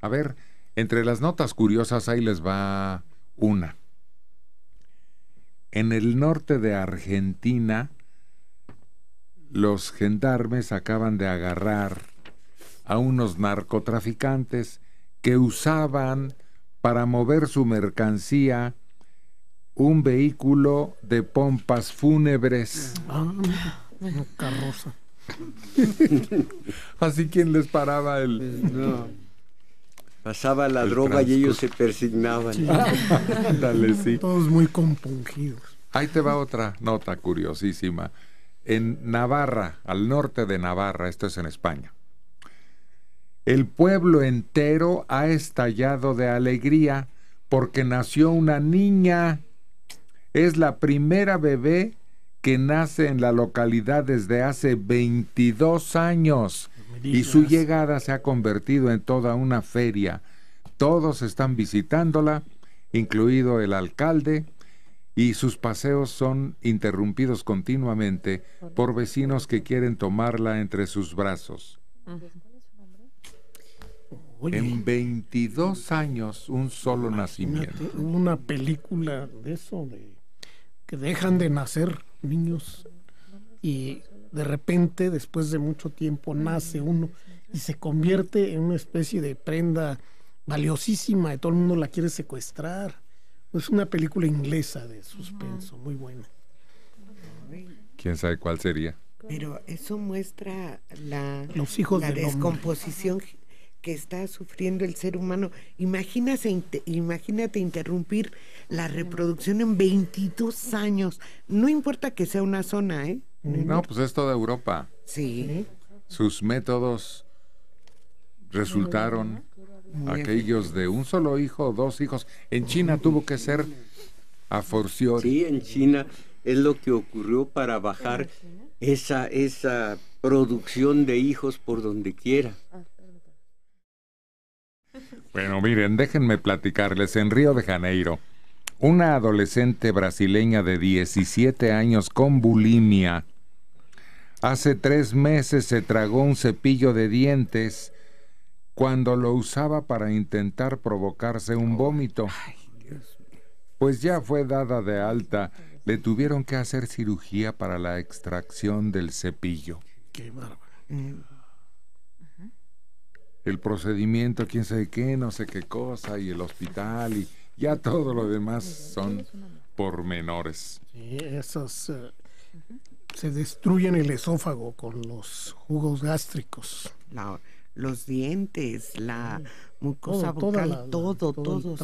A ver, entre las notas curiosas ahí les va una. En el norte de Argentina, los gendarmes acaban de agarrar a unos narcotraficantes que usaban para mover su mercancía un vehículo de pompas fúnebres. Ah, carroza. Así quien les paraba el... Pasaba la droga y ellos se persignaban. Todos muy compungidos. Ahí te va otra nota curiosísima. En Navarra, al norte de Navarra, esto es en España, el pueblo entero ha estallado de alegría porque nació una niña. Es la primera bebé que nace en la localidad desde hace 22 años y su llegada se ha convertido en toda una feria. Todos están visitándola, incluido el alcalde, y sus paseos son interrumpidos continuamente por vecinos que quieren tomarla entre sus brazos. en 22 años, un solo nacimiento. Una película de eso, de que dejan de nacer niños y de repente, después de mucho tiempo, nace uno y se convierte en una especie de prenda valiosísima y todo el mundo la quiere secuestrar. Es una película inglesa de suspenso, muy buena. ¿Quién sabe cuál sería? Pero eso muestra la, la descomposición que está sufriendo el ser humano. Imagínate, imagínate interrumpir la reproducción en 22 años. No importa que sea una zona, ¿eh? No, pues es toda Europa. Sí. Sus métodos resultaron aquellos de un solo hijo, dos hijos. En China tuvo que ser a forción. Sí, en China es lo que ocurrió para bajar esa, esa producción de hijos por donde quiera. Bueno, miren, déjenme platicarles. En Río de Janeiro, una adolescente brasileña de 17 años con bulimia hace tres meses se tragó un cepillo de dientes cuando lo usaba para intentar provocarse un vómito. Pues ya fue dada de alta, le tuvieron que hacer cirugía para la extracción del cepillo. Qué El procedimiento, quién sabe qué, no sé qué cosa, y el hospital, y ya todo lo demás son pormenores. Sí, esos eh, se destruyen el esófago con los jugos gástricos. los dientes, la mucosa todo, todo, todo,